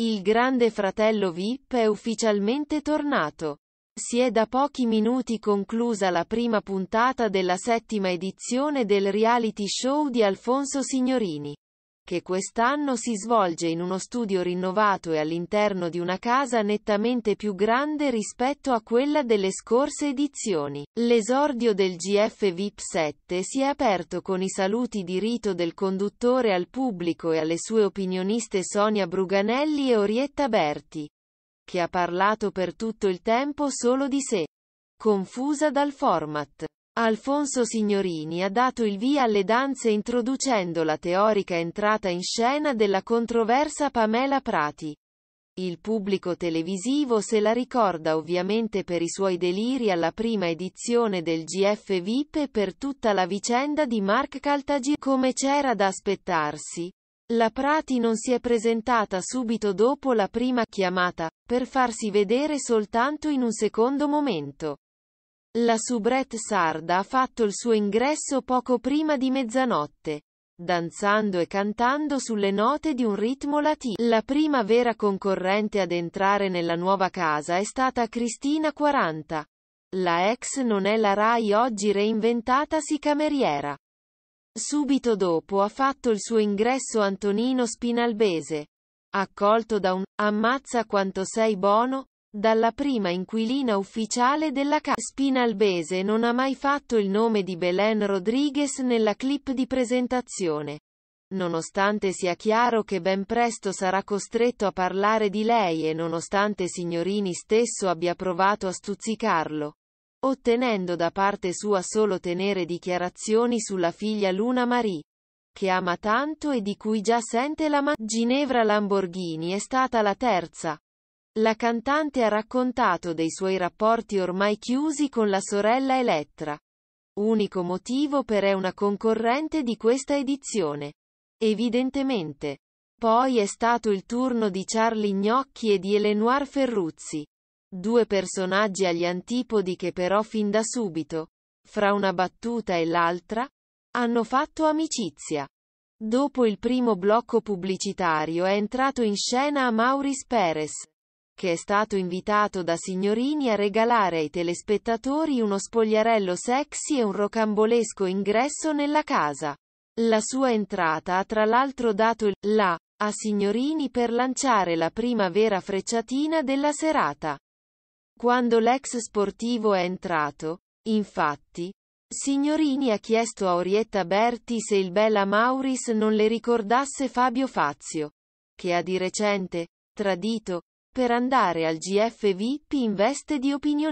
Il Grande Fratello VIP è ufficialmente tornato. Si è da pochi minuti conclusa la prima puntata della settima edizione del reality show di Alfonso Signorini che quest'anno si svolge in uno studio rinnovato e all'interno di una casa nettamente più grande rispetto a quella delle scorse edizioni. L'esordio del GF VIP 7 si è aperto con i saluti di rito del conduttore al pubblico e alle sue opinioniste Sonia Bruganelli e Orietta Berti, che ha parlato per tutto il tempo solo di sé, confusa dal format. Alfonso Signorini ha dato il via alle danze introducendo la teorica entrata in scena della controversa Pamela Prati. Il pubblico televisivo se la ricorda ovviamente per i suoi deliri alla prima edizione del GF VIP e per tutta la vicenda di Mark Caltagirone. Come c'era da aspettarsi, la Prati non si è presentata subito dopo la prima chiamata, per farsi vedere soltanto in un secondo momento. La soubrette sarda ha fatto il suo ingresso poco prima di mezzanotte, danzando e cantando sulle note di un ritmo latino. La prima vera concorrente ad entrare nella nuova casa è stata Cristina 40. La ex non è la Rai oggi reinventatasi cameriera. Subito dopo ha fatto il suo ingresso Antonino Spinalbese, accolto da un ammazza quanto sei bono, dalla prima inquilina ufficiale della casa. Spinalbese non ha mai fatto il nome di Belen Rodriguez nella clip di presentazione. Nonostante sia chiaro che ben presto sarà costretto a parlare di lei e nonostante Signorini stesso abbia provato a stuzzicarlo, ottenendo da parte sua solo tenere dichiarazioni sulla figlia Luna Marie che ama tanto e di cui già sente la ma- Ginevra Lamborghini è stata la terza, la cantante ha raccontato dei suoi rapporti ormai chiusi con la sorella Elettra. Unico motivo per è una concorrente di questa edizione. Evidentemente. Poi è stato il turno di Charlie Gnocchi e di Elenoir Ferruzzi. Due personaggi agli antipodi che però fin da subito, fra una battuta e l'altra, hanno fatto amicizia. Dopo il primo blocco pubblicitario è entrato in scena Maurice Perez che è stato invitato da signorini a regalare ai telespettatori uno spogliarello sexy e un rocambolesco ingresso nella casa. La sua entrata ha tra l'altro dato il la a signorini per lanciare la prima vera frecciatina della serata. Quando l'ex sportivo è entrato, infatti, Signorini ha chiesto a Orietta Berti se il Bella Mauris non le ricordasse Fabio Fazio, che ha di recente tradito per andare al in veste di opinione.